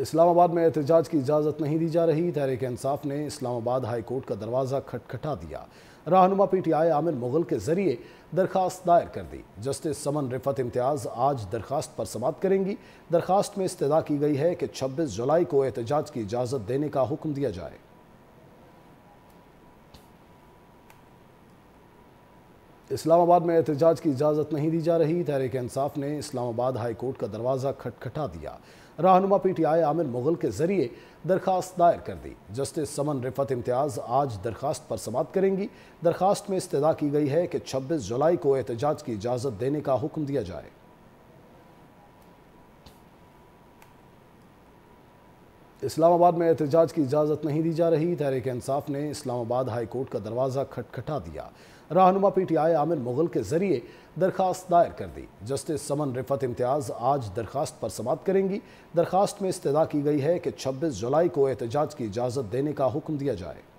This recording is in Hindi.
इस्लामाबाद में एहतजाज की इजाज़त नहीं दी जा रही तहरीक इंसाफ ने इस्लामाबाद हाई कोर्ट का दरवाज़ा खटखटा दिया रहनुमा P T I Amir Mughal के जरिए दरखास्त दायर कर दी जस्टिस समन रिफत इम्तियाज़ आज दरखास्त पर समाप्त करेंगी दरखास्त में इस्तः की गई है कि छब्बीस जुलाई को एहतजाज की इजाज़त देने का हुक्म दिया जाए इस्लामाबाद में एहतजाज की इजाज़त नहीं दी जा रही तहरीक इंसाफ ने इस्लामाबाद हाई कोर्ट का दरवाज़ा खटखटा दिया रहनुमा P T I Amir Mughal के जरिए दरखास्त दायर कर दी जस्टिस समन रिफत इम्तियाज़ आज दरखास्त पर समाप्त करेंगी दरखास्त में इस्तः की गई है कि छब्बीस जुलाई को एहतजाज की इजाज़त देने का हुक्म दिया जाए इस्लामाबाद में एहतजाज की इजाज़त नहीं दी जा रही तहरीक इंसाफ ने इस्लामाबाद हाई कोर्ट का दरवाज़ा खटखटा दिया रहनुमा P T I Amir Mughal के जरिए दरखास्त दायर कर दी जस्टिस समन रिफत इम्तियाज़ आज दरखास्त पर समाप्त करेंगी दरखास्त में इस्तः की गई है कि छब्बीस जुलाई को एहतजाज की इजाज़त देने का हुक्म दिया जाए